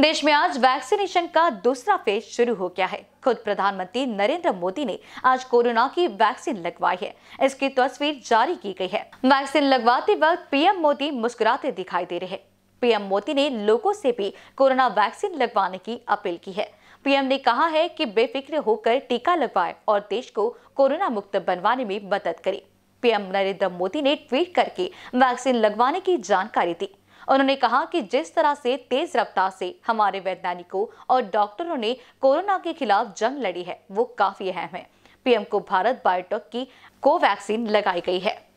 देश में आज वैक्सीनेशन का दूसरा फेज शुरू हो गया है खुद प्रधानमंत्री नरेंद्र मोदी ने आज कोरोना की वैक्सीन लगवाई है इसकी तस्वीर जारी की गई है वैक्सीन लगवाते वक्त पीएम मोदी मुस्कुराते दिखाई दे रहे पीएम मोदी ने लोगों से भी कोरोना वैक्सीन लगवाने की अपील की है पीएम ने कहा है कि बेफिक्र होकर टीका लगवाए और देश को कोरोना मुक्त बनवाने में मदद करे पीएम नरेंद्र मोदी ने ट्वीट करके वैक्सीन लगवाने की जानकारी दी उन्होंने कहा कि जिस तरह से तेज रफ्तार से हमारे वैज्ञानिकों और डॉक्टरों ने कोरोना के खिलाफ जंग लड़ी है वो काफी अहम है पीएम को भारत बायोटेक की कोवैक्सीन लगाई गई है